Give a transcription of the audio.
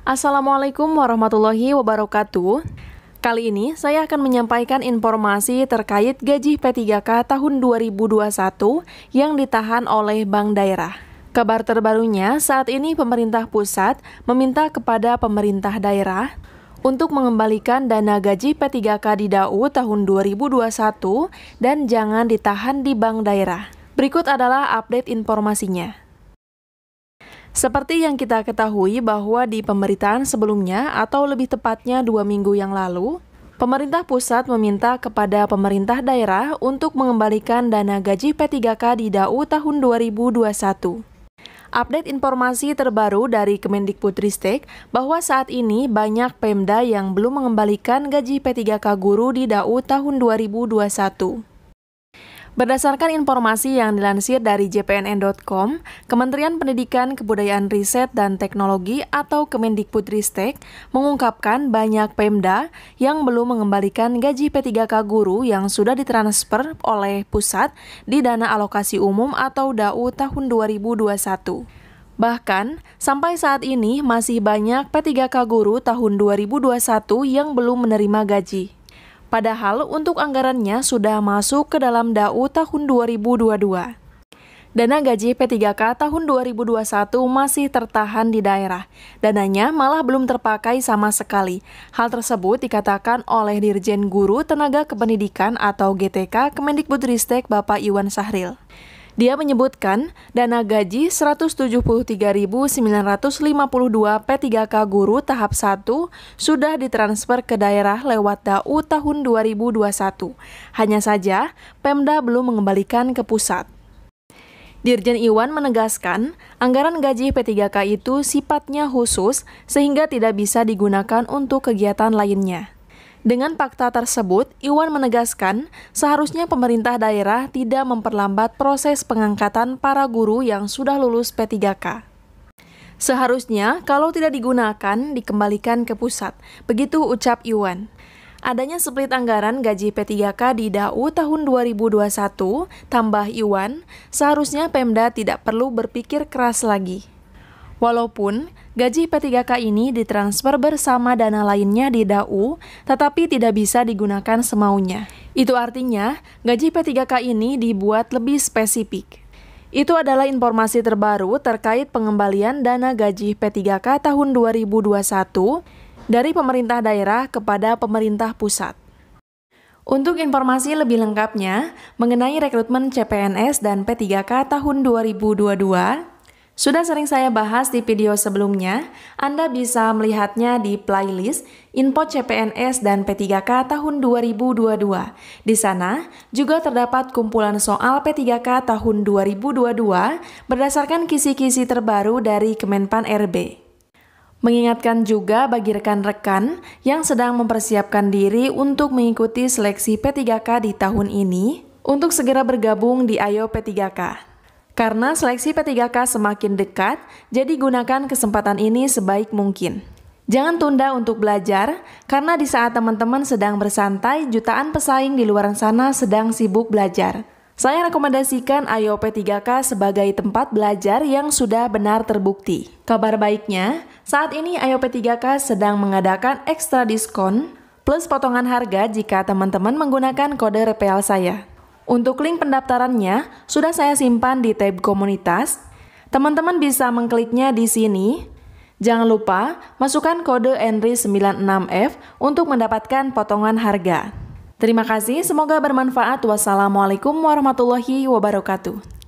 Assalamualaikum warahmatullahi wabarakatuh. Kali ini saya akan menyampaikan informasi terkait gaji P3K tahun 2021 yang ditahan oleh bank daerah. Kabar terbarunya, saat ini pemerintah pusat meminta kepada pemerintah daerah untuk mengembalikan dana gaji P3K di DAU tahun 2021 dan jangan ditahan di bank daerah. Berikut adalah update informasinya. Seperti yang kita ketahui bahwa di pemerintahan sebelumnya atau lebih tepatnya dua minggu yang lalu, pemerintah pusat meminta kepada pemerintah daerah untuk mengembalikan dana gaji P3K di DAU tahun 2021. Update informasi terbaru dari Kemendikbudristek bahwa saat ini banyak Pemda yang belum mengembalikan gaji P3K guru di DAU tahun 2021. Berdasarkan informasi yang dilansir dari jpnn.com, Kementerian Pendidikan, Kebudayaan Riset dan Teknologi atau Kemendikbudristek mengungkapkan banyak Pemda yang belum mengembalikan gaji P3K guru yang sudah ditransfer oleh pusat di Dana Alokasi Umum atau DAU tahun 2021. Bahkan, sampai saat ini masih banyak P3K guru tahun 2021 yang belum menerima gaji. Padahal untuk anggarannya sudah masuk ke dalam DAU tahun 2022. Dana gaji P3K tahun 2021 masih tertahan di daerah. Dananya malah belum terpakai sama sekali. Hal tersebut dikatakan oleh Dirjen Guru Tenaga Kependidikan atau GTK Kemendikbudristek Bapak Iwan Sahril. Dia menyebutkan dana gaji 173.952 P3K guru tahap 1 sudah ditransfer ke daerah lewat DAU tahun 2021. Hanya saja, Pemda belum mengembalikan ke pusat. Dirjen Iwan menegaskan, anggaran gaji P3K itu sifatnya khusus sehingga tidak bisa digunakan untuk kegiatan lainnya. Dengan fakta tersebut, Iwan menegaskan seharusnya pemerintah daerah tidak memperlambat proses pengangkatan para guru yang sudah lulus P3K. Seharusnya, kalau tidak digunakan, dikembalikan ke pusat. Begitu ucap Iwan. Adanya split anggaran gaji P3K di DAU tahun 2021, tambah Iwan, seharusnya Pemda tidak perlu berpikir keras lagi. Walaupun Gaji P3K ini ditransfer bersama dana lainnya di DAU, tetapi tidak bisa digunakan semaunya. Itu artinya, gaji P3K ini dibuat lebih spesifik. Itu adalah informasi terbaru terkait pengembalian dana gaji P3K tahun 2021 dari pemerintah daerah kepada pemerintah pusat. Untuk informasi lebih lengkapnya mengenai rekrutmen CPNS dan P3K tahun 2022, sudah sering saya bahas di video sebelumnya, Anda bisa melihatnya di playlist Info CPNS dan P3K tahun 2022. Di sana juga terdapat kumpulan soal P3K tahun 2022 berdasarkan kisi-kisi terbaru dari Kemenpan RB. Mengingatkan juga bagi rekan-rekan yang sedang mempersiapkan diri untuk mengikuti seleksi P3K di tahun ini, untuk segera bergabung di Ayo P3K. Karena seleksi P3K semakin dekat, jadi gunakan kesempatan ini sebaik mungkin. Jangan tunda untuk belajar, karena di saat teman-teman sedang bersantai, jutaan pesaing di luar sana sedang sibuk belajar. Saya rekomendasikan IOP 3K sebagai tempat belajar yang sudah benar terbukti. Kabar baiknya, saat ini IOP 3K sedang mengadakan ekstra diskon plus potongan harga jika teman-teman menggunakan kode repel saya. Untuk link pendaftarannya, sudah saya simpan di tab komunitas. Teman-teman bisa mengkliknya di sini. Jangan lupa masukkan kode Enri 96F untuk mendapatkan potongan harga. Terima kasih, semoga bermanfaat. Wassalamualaikum warahmatullahi wabarakatuh.